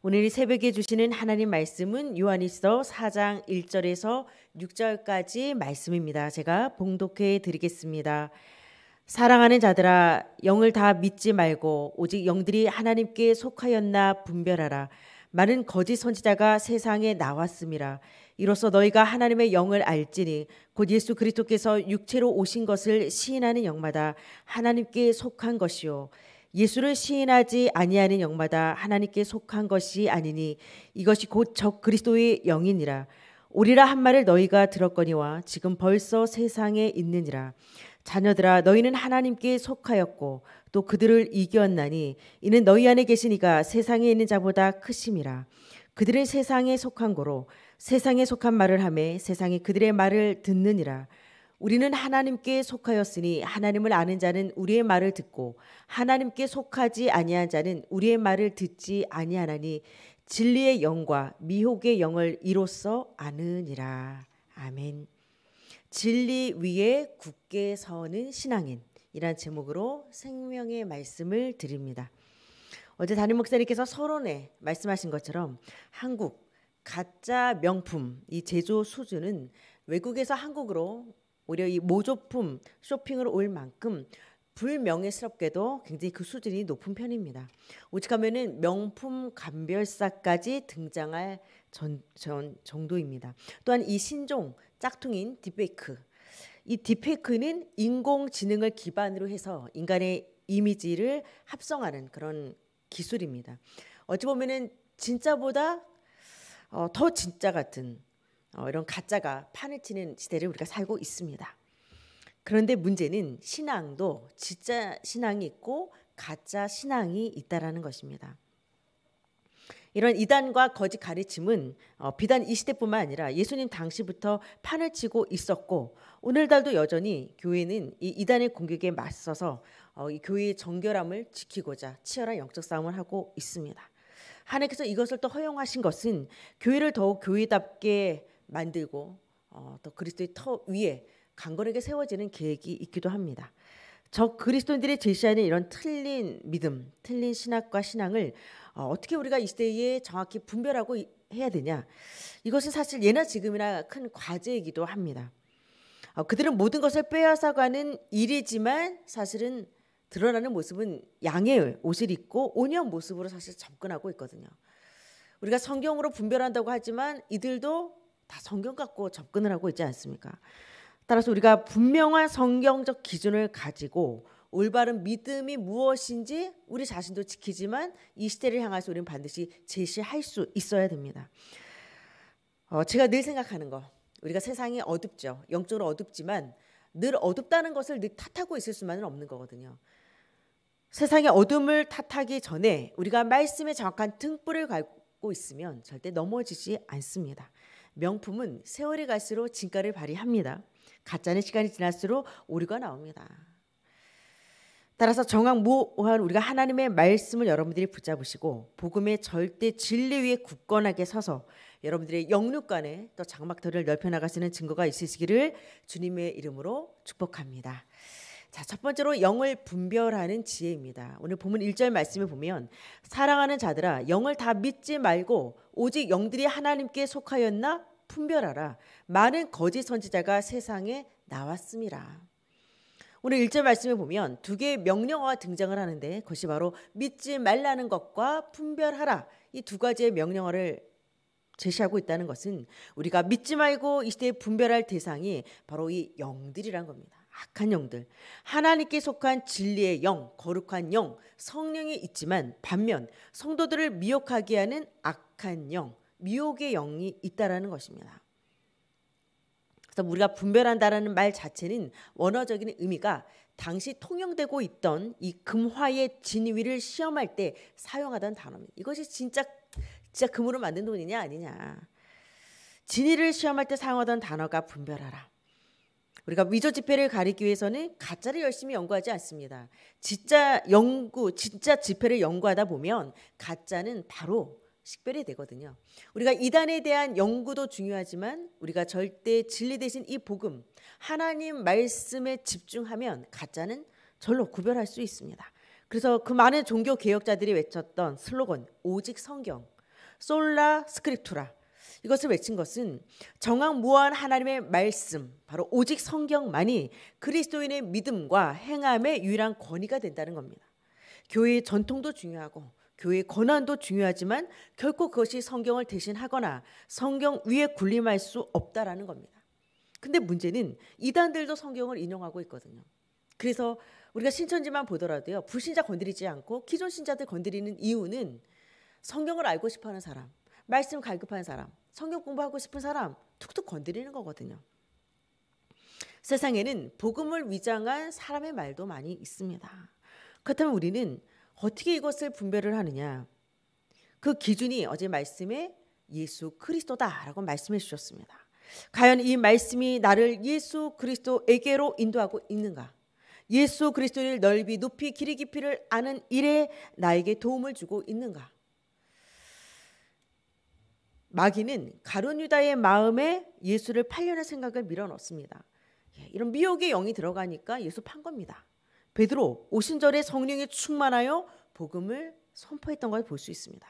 오늘 이 새벽에 주시는 하나님 말씀은 요한일서 4장 1절에서 6절까지 말씀입니다. 제가 봉독해 드리겠습니다. 사랑하는 자들아 영을 다 믿지 말고 오직 영들이 하나님께 속하였나 분별하라. 많은 거짓 선지자가 세상에 나왔음이라. 이로써 너희가 하나님의 영을 알지니 곧 예수 그리스도께서 육체로 오신 것을 시인하는 영마다 하나님께 속한 것이요 예수를 시인하지 아니하는 영마다 하나님께 속한 것이 아니니 이것이 곧 적 그리스도의 영이니라. 우리라한 말을 너희가 들었거니와 지금 벌써 세상에 있느니라. 자녀들아 너희는 하나님께 속하였고 또 그들을 이겼나니 이는 너희 안에 계시니가 세상에 있는 자보다 크심이라. 그들은 세상에 속한 거로 세상에 속한 말을 하매 세상이 그들의 말을 듣느니라. 우리는 하나님께 속하였으니 하나님을 아는 자는 우리의 말을 듣고 하나님께 속하지 아니한 자는 우리의 말을 듣지 아니하나니 진리의 영과 미혹의 영을 이로써 아느니라. 아멘. 진리 위에 굳게 서는 신앙인 이란 제목으로 생명의 말씀을 드립니다. 어제 담임 목사님께서 서론에 말씀하신 것처럼 한국 가짜 명품 이 제조 수준은 외국에서 한국으로 오히려 이 모조품 쇼핑을 올 만큼 불명예스럽게도 굉장히 그 수준이 높은 편입니다. 오직하면은 명품 감별사까지 등장할 전, 전 정도입니다. 또한 이 신종 짝퉁인 딥페이크. 이 딥페이크는 인공지능을 기반으로 해서 인간의 이미지를 합성하는 그런 기술입니다. 어찌 보면은 진짜보다 어, 더 진짜 같은 어, 이런 가짜가 판을 치는 시대를 우리가 살고 있습니다. 그런데 문제는 신앙도 진짜 신앙이 있고 가짜 신앙이 있다라는 것입니다. 이런 이단과 거짓 가르침은 어, 비단 이 시대뿐만 아니라 예수님 당시부터 판을 치고 있었고 오늘날도 여전히 교회는 이 이단의 공격에 맞서서 어, 이 교회의 정결함을 지키고자 치열한 영적 싸움을 하고 있습니다. 하나님께서 이것을 또 허용하신 것은 교회를 더욱 교회답게 만들고 어, 또 그리스도의 터 위에 강건에게 세워지는 계획이 있기도 합니다. 저 그리스도인들이 제시하는 이런 틀린 믿음, 틀린 신학과 신앙을 어, 떻게 우리가 이 시대에 정확히 분별하고 해야 되냐? 이것은 사실 예나 지금이나 큰 과제이기도 합니다. 어, 그들은 모든 것을 빼앗아가는 일이지만 사실은 드러나는 모습은 양의 옷을 입고 온유 모습으로 사실 접근하고 있거든요. 우리가 성경으로 분별한다고 하지만 이들도 다 성경 갖고 접근을 하고 있지 않습니까? 따라서 우리가 분명한 성경적 기준을 가지고 올바른 믿음이 무엇인지 우리 자신도 지키지만 이 시대를 향해서 우리는 반드시 제시할 수 있어야 됩니다. 어, 제가 늘 생각하는 거 우리가 세상이 어둡죠. 영적으로 어둡지만 늘 어둡다는 것을 늘 탓하고 있을 수만은 없는 거거든요. 세상의 어둠을 탓하기 전에 우리가 말씀에 정확한 등불을 갖고 있으면 절대 넘어지지 않습니다. 명품은 세월이 갈수록 진가를 발휘합니다. 가짜는 시간이 지날수록 오류가 나옵니다. 따라서 정황 무오한 우리가 하나님의 말씀을 여러분들이 붙잡으시고 복음의 절대 진리 위에 굳건하게 서서 여러분들의 영육간에 또 장막터를 넓혀 나가시는 증거가 있으시기를 주님의 이름으로 축복합니다. 자, 첫 번째로 영을 분별하는 지혜입니다. 오늘 보면 1절 말씀에 보면 사랑하는 자들아 영을 다 믿지 말고 오직 영들이 하나님께 속하였나 분별하라. 많은 거짓 선지자가 세상에 나왔습니다. 오늘 1절 말씀에 보면 두 개의 명령어가 등장을 하는데 그것이 바로 믿지 말라는 것과 분별하라. 이 두 가지의 명령어를 제시하고 있다는 것은 우리가 믿지 말고 이 시대에 분별할 대상이 바로 이 영들이란 겁니다. 악한 영들. 하나님께 속한 진리의 영, 거룩한 영, 성령이 있지만 반면 성도들을 미혹하게 하는 악한 영, 미혹의 영이 있다라는 것입니다. 그래서 우리가 분별한다라는 말 자체는 원어적인 의미가 당시 통용되고 있던 이 금화의 진위를 시험할 때 사용하던 단어입니다. 이것이 진짜 진짜 금으로 만든 돈이냐 아니냐. 진위를 시험할 때 사용하던 단어가 분별하라. 우리가 위조 지폐를 가리기 위해서는 가짜를 열심히 연구하지 않습니다. 진짜 연구, 진짜 지폐를 연구하다 보면 가짜는 바로 식별이 되거든요. 우리가 이단에 대한 연구도 중요하지만 우리가 절대 진리 대신 이 복음 하나님 말씀에 집중하면 가짜는 절로 구별할 수 있습니다. 그래서 그 많은 종교 개혁자들이 외쳤던 슬로건 오직 성경 솔라 스크립투라 이것을 외친 것은 정황 무한 하나님의 말씀 바로 오직 성경만이 그리스도인의 믿음과 행함의 유일한 권위가 된다는 겁니다. 교회의 전통도 중요하고 교회의 권한도 중요하지만 결코 그것이 성경을 대신하거나 성경 위에 군림할 수 없다라는 겁니다. 근데 문제는 이단들도 성경을 인용하고 있거든요. 그래서 우리가 신천지만 보더라도요. 불신자 건드리지 않고 기존 신자들 건드리는 이유는 성경을 알고 싶어 하는 사람, 말씀 갈급한 사람, 성경 공부하고 싶은 사람 툭툭 건드리는 거거든요. 세상에는 복음을 위장한 사람의 말도 많이 있습니다. 그렇다면 우리는 어떻게 이것을 분별을 하느냐? 그 기준이 어제 말씀에 예수 그리스도다라고 말씀해 주셨습니다. 과연 이 말씀이 나를 예수 그리스도에게로 인도하고 있는가? 예수 그리스도를 넓이 높이 길이 깊이를 아는 일에 나에게 도움을 주고 있는가? 마귀는 가룟 유다의 마음에 예수를 팔려는 생각을 밀어넣습니다. 예, 이런 미혹의 영이 들어가니까 예수 판 겁니다. 베드로 오신절에 성령이 충만하여 복음을 선포했던 걸 볼 수 있습니다.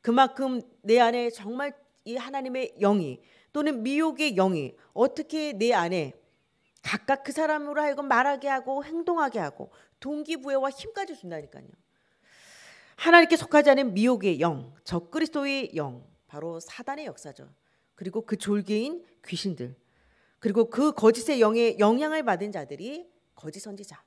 그만큼 내 안에 정말 이 하나님의 영이 또는 미혹의 영이 어떻게 내 안에 각각 그 사람으로 하여금 말하게 하고 행동하게 하고 동기부여와 힘까지 준다니까요. 하나님께 속하지 않은 미혹의 영, 적 그리스도의 영, 바로 사단의 역사죠. 그리고 그 졸개인 귀신들, 그리고 그 거짓의 영의 영향을 받은 자들이 거짓 선지자,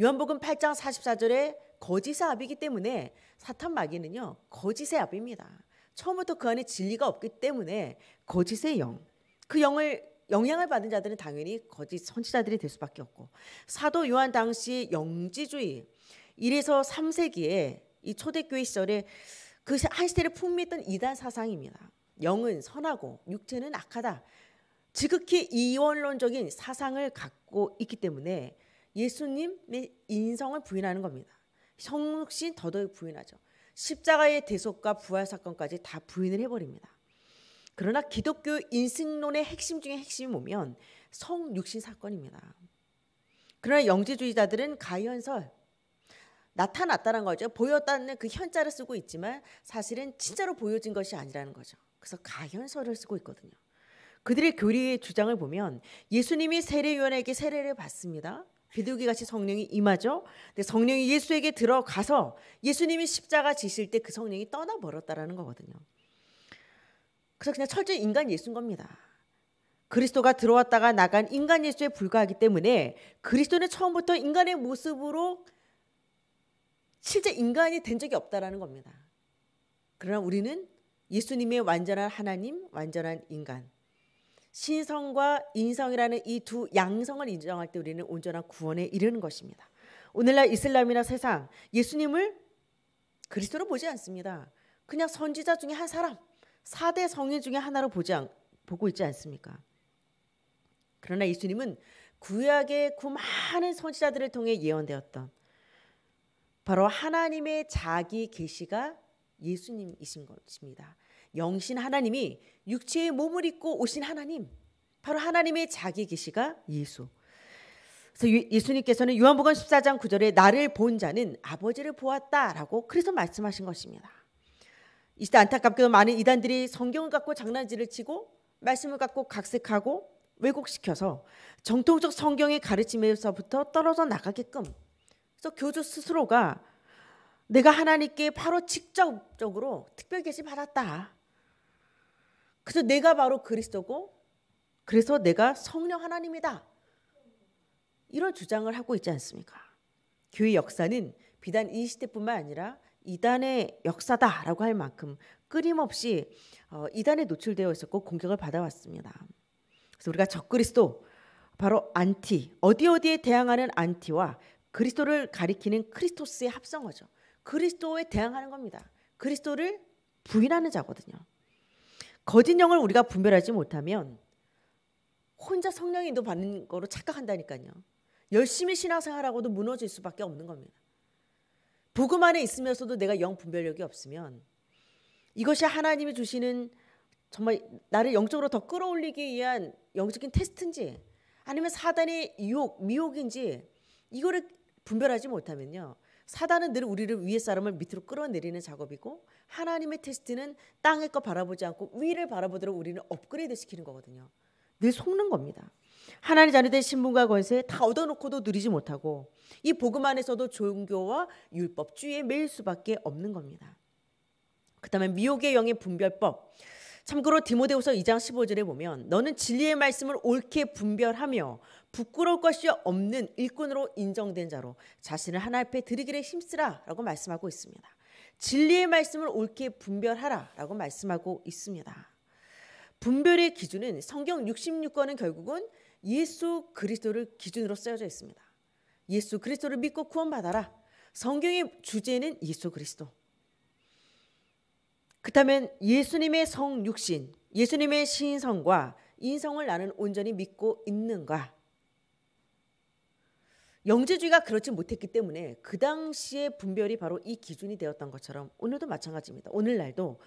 요한복음 8장 44절에 거짓의 압이기 때문에 사탄 마귀는요 거짓의 압입니다. 처음부터 그 안에 진리가 없기 때문에 거짓의 영, 그 영을 영향을 받은 자들은 당연히 거짓 선지자들이 될 수밖에 없고 사도 요한 당시 영지주의 1에서 3세기에 이 초대교회 시절에 그 한 시대를 풍미했던 이단 사상입니다. 영은 선하고 육체는 악하다. 지극히 이원론적인 사상을 갖고 있기 때문에 예수님의 인성을 부인하는 겁니다. 성신 더더욱 부인하죠. 십자가의 대속과 부활 사건까지 다 부인을 해버립니다. 그러나 기독교 인승론의 핵심 중의 핵심이 뭐면 성육신 사건입니다. 그러나 영지주의자들은 가현설 나타났다는 거죠. 보였다는 그 현자를 쓰고 있지만 사실은 진짜로 보여진 것이 아니라는 거죠. 그래서 가현설을 쓰고 있거든요. 그들의 교리의 주장을 보면 예수님이 세례요한에게 세례를 받습니다. 비둘기 같이 성령이 임하죠. 근데 성령이 예수에게 들어가서 예수님이 십자가 지실 때 그 성령이 떠나 버렸다라는 거거든요. 그래서 그냥 철저히 인간 예수인 겁니다. 그리스도가 들어왔다가 나간 인간 예수에 불과하기 때문에 그리스도는 처음부터 인간의 모습으로 실제 인간이 된 적이 없다라는 겁니다. 그러나 우리는 예수님의 완전한 하나님, 완전한 인간, 신성과 인성이라는 이 두 양성을 인정할 때 우리는 온전한 구원에 이르는 것입니다. 오늘날 이슬람이나 세상 예수님을 그리스도로 보지 않습니다. 그냥 선지자 중에 한 사람, 4대 성인 중에 하나로 보지 않, 보고 있지 않습니까? 그러나 예수님은 구약의 그 많은 선지자들을 통해 예언되었던 바로 하나님의 자기 계시가 예수님이신 것입니다. 영신 하나님이 육체의 몸을 입고 오신 하나님, 바로 하나님의 자기 계시가 예수. 그래서 예수님께서는 요한복음 14장 9절에 나를 본 자는 아버지를 보았다라고 그래서 말씀하신 것입니다. 이시 안타깝게도 많은 이단들이 성경을 갖고 장난질을 치고 말씀을 갖고 각색하고 왜곡시켜서 정통적 성경의 가르침에서부터 떨어져 나가게끔 그래서 교주 스스로가 내가 하나님께 바로 직접적으로 특별 계시 받았다. 그래서 내가 바로 그리스도고 그래서 내가 성령 하나님이다. 이런 주장을 하고 있지 않습니까? 교회 역사는 비단 이 시대뿐만 아니라 이단의 역사다라고 할 만큼 끊임없이 어, 이단에 노출되어 있었고 공격을 받아왔습니다. 그래서 우리가 적그리스도 바로 안티 어디 어디에 대항하는 안티와 그리스도를 가리키는 크리스토스의 합성어죠. 그리스도에 대항하는 겁니다. 그리스도를 부인하는 자거든요. 거짓 영을 우리가 분별하지 못하면 혼자 성령 인도 받는 거로 착각한다니까요. 열심히 신앙생활하고도 무너질 수밖에 없는 겁니다. 복음 안에 있으면서도 내가 영 분별력이 없으면 이것이 하나님이 주시는 정말 나를 영적으로 더 끌어올리기 위한 영적인 테스트인지 아니면 사단의 유혹, 미혹인지 이거를 분별하지 못하면요. 사단은 늘 우리를 위의 사람을 밑으로 끌어내리는 작업이고 하나님의 테스트는 땅의 것 바라보지 않고 위를 바라보도록 우리는 업그레이드 시키는 거거든요. 늘 속는 겁니다. 하나님 자녀된 신분과 권세 다 얻어놓고도 누리지 못하고 이 복음 안에서도 종교와 율법주의에 매일 수밖에 없는 겁니다. 그다음에 미혹의 영의 분별법. 참고로 디모데후서 2장 15절에 보면 너는 진리의 말씀을 옳게 분별하며 부끄러울 것이 없는 일꾼으로 인정된 자로 자신을 하나 앞에 드리기를 힘쓰라라고 말씀하고 있습니다. 진리의 말씀을 옳게 분별하라라고 말씀하고 있습니다. 분별의 기준은 성경 66권은 결국은 예수 그리스도를 기준으로 쓰여져 있습니다. 예수 그리스도를 믿고 구원받아라. 성경의 주제는 예수 그리스도. 그렇다면 예수님의 성육신, 예수님의 신성과 인성을 나는 온전히 믿고 있는가? 영재주의가 그렇지 못했기 때문에 그 당시의 분별이 바로 이 기준이 되었던 것처럼 오늘도 마찬가지입니다. 오늘날도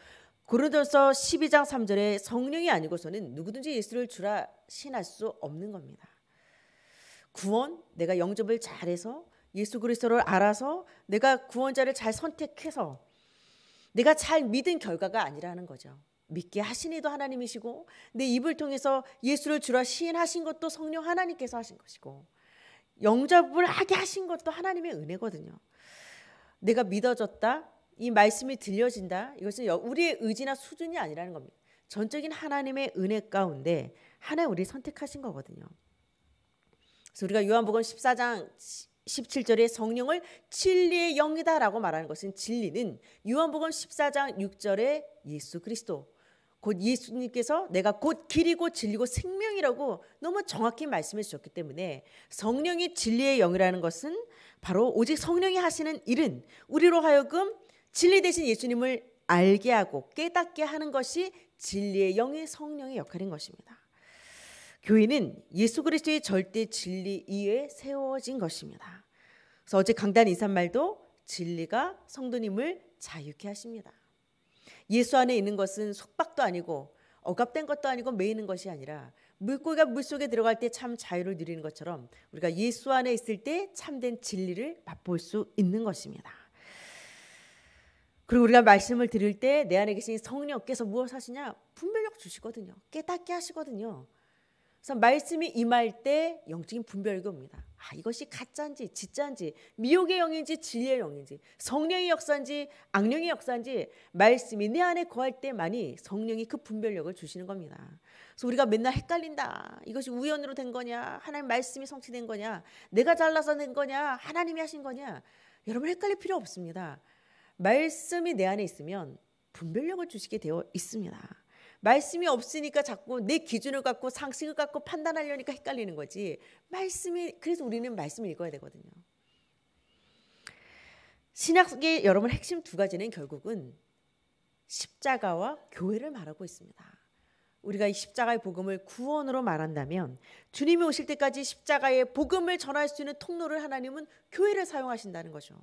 고린도서 12장 3절에 성령이 아니고서는 누구든지 예수를 주라 신할 수 없는 겁니다. 구원 내가 영접을 잘해서 예수 그리스도를 알아서 내가 구원자를 잘 선택해서 내가 잘 믿은 결과가 아니라는 거죠. 믿게 하신 이도 하나님이시고 내 입을 통해서 예수를 주라 시인하신 것도 성령 하나님께서 하신 것이고 영접을 하게 하신 것도 하나님의 은혜거든요. 내가 믿어졌다. 이 말씀이 들려진다. 이것은 우리의 의지나 수준이 아니라는 겁니다. 전적인 하나님의 은혜 가운데 하나 우리 선택하신 거거든요. 그래서 우리가 요한복음 14장 17절에 성령을 진리의 영이다라고 말하는 것은 진리는 요한복음 14장 6절에 예수 그리스도 곧 예수님께서 내가 곧 길이고 진리고 생명이라고 너무 정확히 말씀해 주셨기 때문에 성령이 진리의 영이라는 것은 바로 오직 성령이 하시는 일은 우리로 하여금 진리 대신 예수님을 알게 하고 깨닫게 하는 것이 진리의 영의 성령의 역할인 것입니다. 교회는 예수 그리스도의 절대 진리 이에 세워진 것입니다. 그래서 어제 강단 인사말도 진리가 성도님을 자유케 하십니다. 예수 안에 있는 것은 속박도 아니고 억압된 것도 아니고 매이는 것이 아니라 물고기가 물속에 들어갈 때 참 자유를 누리는 것처럼 우리가 예수 안에 있을 때 참된 진리를 맛볼 수 있는 것입니다. 그리고 우리가 말씀을 드릴 때 내 안에 계신 성령께서 무엇 하시냐? 분별력 주시거든요. 깨닫게 하시거든요. 그래서 말씀이 임할 때 영적인 분별이 옵니다. 아, 이것이 가짜인지 진짜인지 미혹의 영인지 진리의 영인지 성령의 역사인지 악령의 역사인지 말씀이 내 안에 거할 때만이 성령이 그 분별력을 주시는 겁니다. 그래서 우리가 맨날 헷갈린다. 이것이 우연으로 된 거냐? 하나님 말씀이 성취된 거냐? 내가 잘라서 된 거냐? 하나님이 하신 거냐? 여러분 헷갈릴 필요 없습니다. 말씀이 내 안에 있으면 분별력을 주시게 되어 있습니다. 말씀이 없으니까 자꾸 내 기준을 갖고 상식을 갖고 판단하려니까 헷갈리는 거지. 말씀이 그래서 우리는 말씀을 읽어야 되거든요. 신약의 여러분 핵심 두 가지는 결국은 십자가와 교회를 말하고 있습니다. 우리가 이 십자가의 복음을 구원으로 말한다면 주님이 오실 때까지 십자가의 복음을 전할 수 있는 통로를 하나님은 교회를 사용하신다는 거죠.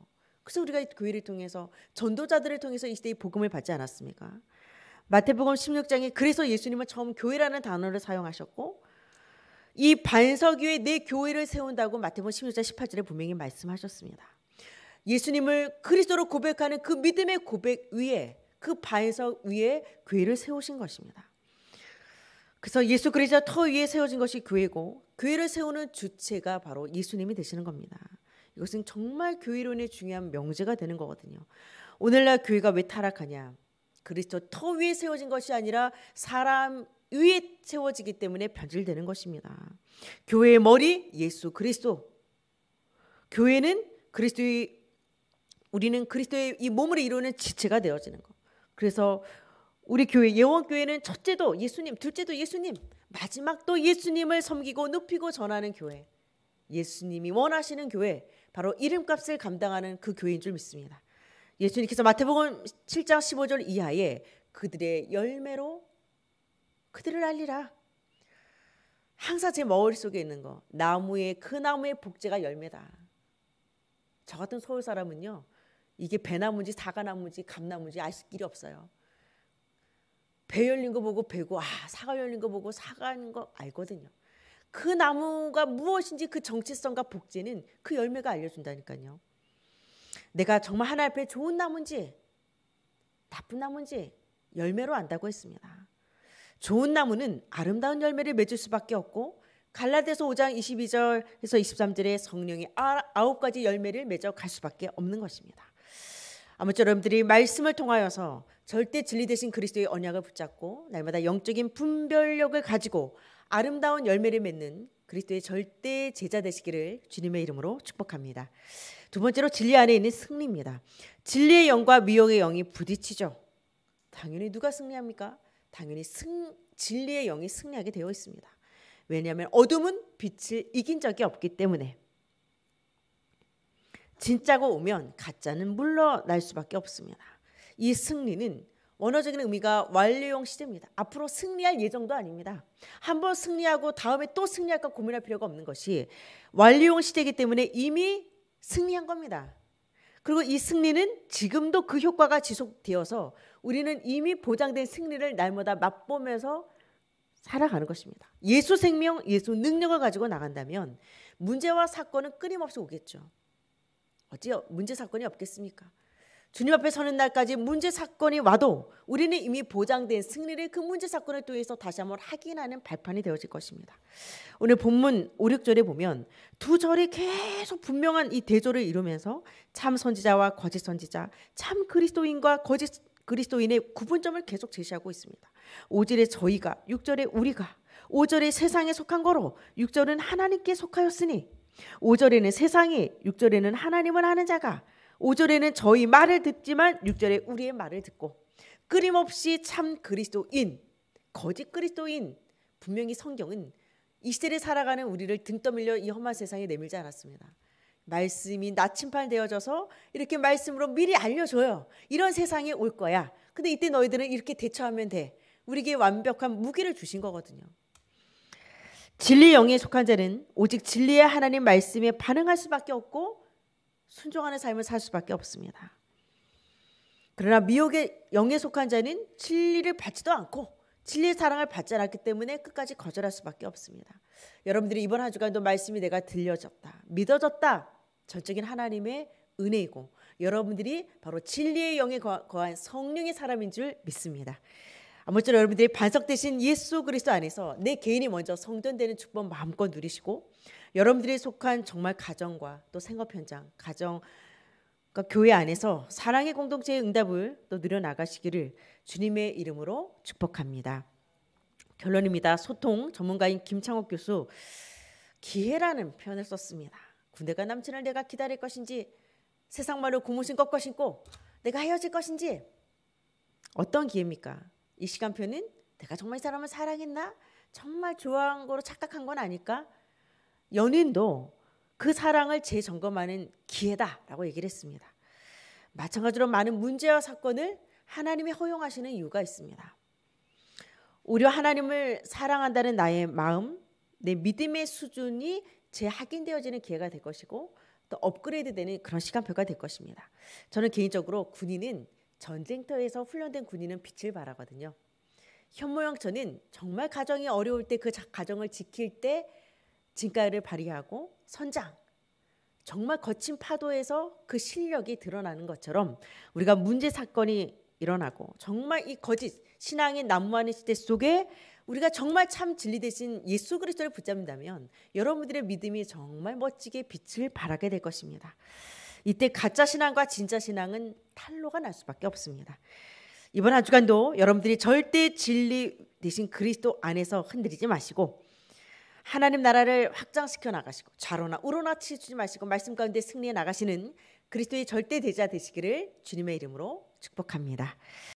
그래서 우리가 교회를 통해서 전도자들을 통해서 이 시대의 복음을 받지 않았습니까? 마태복음 16장에 그래서 예수님은 처음 교회라는 단어를 사용하셨고 이 반석 위에 내 교회를 세운다고 마태복음 16장 18절에 분명히 말씀하셨습니다. 예수님을 그리스도로 고백하는 그 믿음의 고백 위에 그 반석 위에 교회를 세우신 것입니다. 그래서 예수 그리스도 터 위에 세워진 것이 교회고 교회를 세우는 주체가 바로 예수님이 되시는 겁니다. 이것은 정말 교회론의 중요한 명제가 되는 거거든요. 오늘날 교회가 왜 타락하냐? 그리스도 터 위에 세워진 것이 아니라 사람 위에 세워지기 때문에 변질되는 것입니다. 교회의 머리 예수 그리스도. 교회는 그리스도의 우리는 그리스도의 이 몸을 이루는 지체가 되어지는 것. 그래서 우리 교회 예원 교회는 첫째도 예수님, 둘째도 예수님, 마지막도 예수님을 섬기고 높이고 전하는 교회. 예수님이 원하시는 교회, 바로 이름값을 감당하는 그 교회인 줄 믿습니다. 예수님께서 마태복음 7장 15절 이하에 그들의 열매로 그들을 알리라. 항상 제 머릿속에 있는 거. 나무의 그 나무의 복제가 열매다. 저 같은 서울 사람은요. 이게 배나무인지 사과나무인지 감나무인지 알수 길이 없어요. 배 열린 거 보고 배고 아 사과 열린 거 보고 사과인 거 알거든요. 그 나무가 무엇인지 그 정체성과 복제는 그 열매가 알려준다니까요. 내가 정말 하나 앞에 좋은 나무인지 나쁜 나무인지 열매로 안다고 했습니다. 좋은 나무는 아름다운 열매를 맺을 수밖에 없고 갈라디서 5장 22절에서 23절에 성령이 아홉 가지 열매를 맺어 갈 수밖에 없는 것입니다. 아무쪼 여러분들이 말씀을 통하여서 절대 진리 대신 그리스도의 언약을 붙잡고 날마다 영적인 분별력을 가지고 아름다운 열매를 맺는 그리스도의 절대 제자 되시기를 주님의 이름으로 축복합니다. 두 번째로 진리 안에 있는 승리입니다. 진리의 영과 미혹의 영이 부딪히죠. 당연히 누가 승리합니까? 당연히 승, 진리의 영이 승리하게 되어 있습니다. 왜냐하면 어둠은 빛을 이긴 적이 없기 때문에 진짜가 오면 가짜는 물러날 수밖에 없습니다. 이 승리는 원어적인 의미가 완료형 시제입니다. 앞으로 승리할 예정도 아닙니다. 한번 승리하고 다음에 또 승리할까 고민할 필요가 없는 것이 완료형 시제이기 때문에 이미 승리한 겁니다. 그리고 이 승리는 지금도 그 효과가 지속되어서 우리는 이미 보장된 승리를 날마다 맛보면서 살아가는 것입니다. 예수 생명, 예수 능력을 가지고 나간다면 문제와 사건은 끊임없이 오겠죠. 어찌 문제 사건이 없겠습니까? 주님 앞에 서는 날까지 문제 사건이 와도 우리는 이미 보장된 승리를 그 문제 사건을 통해서 다시 한번 확인하는 발판이 되어질 것입니다. 오늘 본문 5, 6절에 보면 두 절이 계속 분명한 이 대조를 이루면서 참 선지자와 거짓 선지자, 참 그리스도인과 거짓 그리스도인의 구분점을 계속 제시하고 있습니다. 5절에 저희가, 6절에 우리가, 5절에 세상에 속한 거로, 6절은 하나님께 속하였으니 5절에는 세상이, 6절에는 하나님을 아는 자가, 5절에는 저희 말을 듣지만 6절에 우리의 말을 듣고 끊임없이 참 그리스도인, 거짓 그리스도인 분명히 성경은 이 시대를 살아가는 우리를 등떠밀려 이 험한 세상에 내밀지 않았습니다. 말씀이 나침판 되어져서 이렇게 말씀으로 미리 알려줘요. 이런 세상에 올 거야. 근데 이때 너희들은 이렇게 대처하면 돼. 우리에게 완벽한 무기를 주신 거거든요. 진리 영에 속한 자는 오직 진리의 하나님 말씀에 반응할 수밖에 없고 순종하는 삶을 살 수밖에 없습니다. 그러나 미혹의 영에 속한 자는 진리를 받지도 않고 진리의 사랑을 받지 않았기 때문에 끝까지 거절할 수밖에 없습니다. 여러분들이 이번 한 주간도 말씀이 내가 들려졌다, 믿어졌다, 전적인 하나님의 은혜이고 여러분들이 바로 진리의 영에 거한 성령의 사람인 줄 믿습니다. 아무쪼록 여러분들이 반석 대신 예수 그리스도 안에서 내 개인이 먼저 성전되는 축복 마음껏 누리시고 여러분들이 속한 정말 가정과 또 생업 현장, 가정 그러니까 교회 안에서 사랑의 공동체의 응답을 또 늘어나가시기를 주님의 이름으로 축복합니다. 결론입니다. 소통 전문가인 김창옥 교수 기회라는 표현을 썼습니다. 군대가 남친을 내가 기다릴 것인지 세상 말로 고무신 꺾어 신고 내가 헤어질 것인지 어떤 기회입니까? 이 시간표는 내가 정말 이 사람을 사랑했나? 정말 좋아한 거로 착각한 건 아닐까? 연인도 그 사랑을 재점검하는 기회다라고 얘기를 했습니다. 마찬가지로 많은 문제와 사건을 하나님이 허용하시는 이유가 있습니다. 오히려 하나님을 사랑한다는 나의 마음, 내 믿음의 수준이 재확인되어지는 기회가 될 것이고 또 업그레이드되는 그런 시간표가 될 것입니다. 저는 개인적으로 군인은 전쟁터에서 훈련된 군인은 빛을 바라거든요. 현모양처는 정말 가정이 어려울 때 그 가정을 지킬 때 진가를 발휘하고 선장, 정말 거친 파도에서 그 실력이 드러나는 것처럼 우리가 문제 사건이 일어나고 정말 이 거짓 신앙이 난무하는 시대 속에 우리가 정말 참 진리 대신 예수 그리스도를 붙잡는다면 여러분들의 믿음이 정말 멋지게 빛을 발하게 될 것입니다. 이때 가짜 신앙과 진짜 신앙은 탄로가 날 수밖에 없습니다. 이번 한 주간도 여러분들이 절대 진리 대신 그리스도 안에서 흔들리지 마시고 하나님 나라를 확장시켜 나가시고 좌로나 우로나 치우지 마시고 말씀 가운데 승리해 나가시는 그리스도의 절대 대자 되시기를 주님의 이름으로 축복합니다.